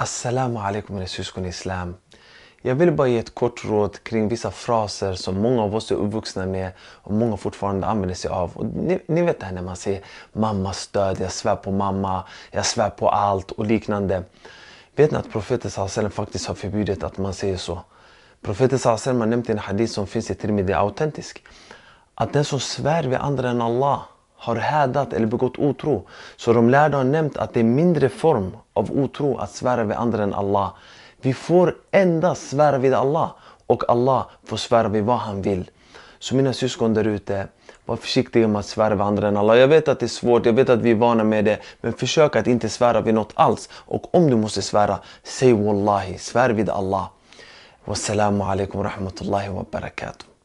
Assalamu alaikum mina syskon i Islam. Jag vill bara ge ett kort råd kring vissa fraser som många av oss är uppvuxna med och många fortfarande använder sig av. Och ni, ni vet det här när man säger mammas död, jag svär på mamma, jag svär på allt och liknande. Vet ni att profeten sallam faktiskt har förbjudit att man säger så? Profeten sallam har nämnt en hadith som finns i Tirmidhi, autentisk. Att den som svär vid andra än Allah har hädat eller begått otro. Så de lärde har nämnt att det är mindre form av otro att svära vid andra än Allah. Vi får endast svära vid Allah och Allah får svära vid vad han vill. Så mina syskon där ute, var försiktiga med att svära vid andra än Allah. Jag vet att det är svårt, jag vet att vi är vana med det. Men försök att inte svära vid något alls. Och om du måste svära, säg Wallahi, svär vid Allah. Wassalamu alaikum rahmatullahi wa barakatuh.